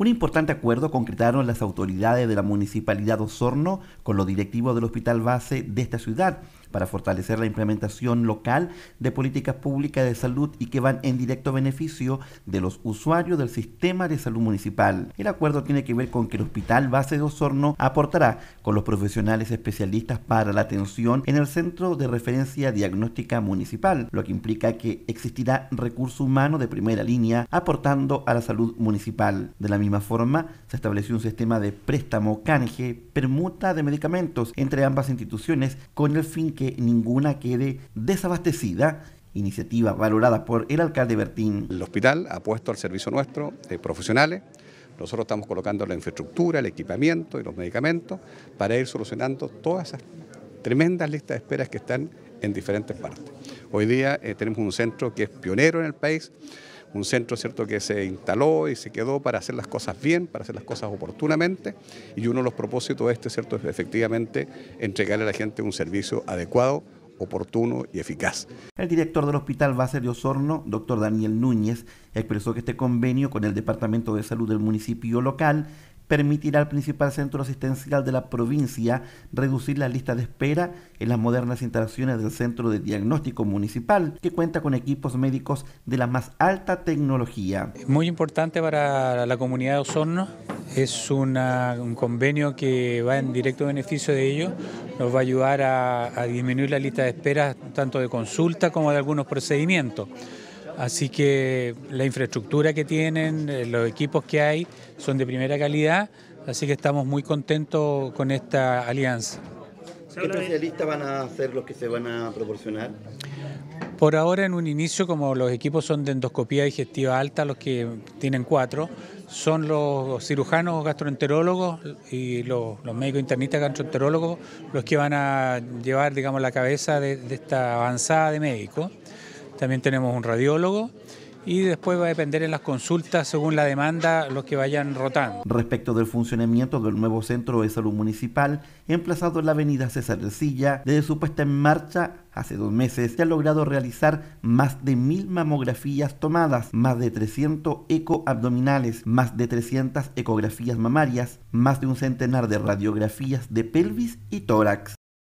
Un importante acuerdo concretaron las autoridades de la Municipalidad de Osorno con los directivos del Hospital Base de esta ciudad para fortalecer la implementación local de políticas públicas de salud y que van en directo beneficio de los usuarios del sistema de salud municipal. El acuerdo tiene que ver con que el Hospital Base de Osorno aportará con los profesionales especialistas para la atención en el Centro de Referencia Diagnóstica Municipal, lo que implica que existirá recurso humano de primera línea aportando a la salud municipal. De la misma forma, se estableció un sistema de préstamo, canje, permuta de medicamentos entre ambas instituciones con el fin que ninguna quede desabastecida iniciativa valorada por el alcalde Bertín. El hospital ha puesto al servicio nuestro de profesionales. Nosotros estamos colocando la infraestructura, el equipamiento y los medicamentos para ir solucionando todas esas tremendas listas de esperas que están en diferentes partes. Hoy día eh, tenemos un centro que es pionero en el país un centro cierto que se instaló y se quedó para hacer las cosas bien, para hacer las cosas oportunamente y uno de los propósitos de este cierto es efectivamente entregarle a la gente un servicio adecuado oportuno y eficaz. El director del Hospital Base de Osorno, doctor Daniel Núñez, expresó que este convenio con el Departamento de Salud del municipio local permitirá al principal centro asistencial de la provincia reducir la lista de espera en las modernas instalaciones del Centro de Diagnóstico Municipal, que cuenta con equipos médicos de la más alta tecnología. Muy importante para la comunidad de Osorno, es un convenio que va en directo beneficio de ellos, nos va a ayudar a, a disminuir la lista de espera tanto de consulta como de algunos procedimientos. Así que la infraestructura que tienen, eh, los equipos que hay son de primera calidad, así que estamos muy contentos con esta alianza. ¿Qué especialistas van a ser los que se van a proporcionar? Por ahora, en un inicio, como los equipos son de endoscopía digestiva alta, los que tienen cuatro, son los cirujanos gastroenterólogos y los, médicos internistas gastroenterólogos los que van a llevar, digamos, la cabeza de, de esta avanzada de médicos también tenemos un radiólogo y después va a depender en las consultas según la demanda los que vayan rotando. Respecto del funcionamiento del nuevo centro de salud municipal, emplazado en la avenida César Silla, desde su puesta en marcha hace dos meses, se ha logrado realizar más de mil mamografías tomadas, más de 300 ecoabdominales, más de 300 ecografías mamarias, más de un centenar de radiografías de pelvis y tórax.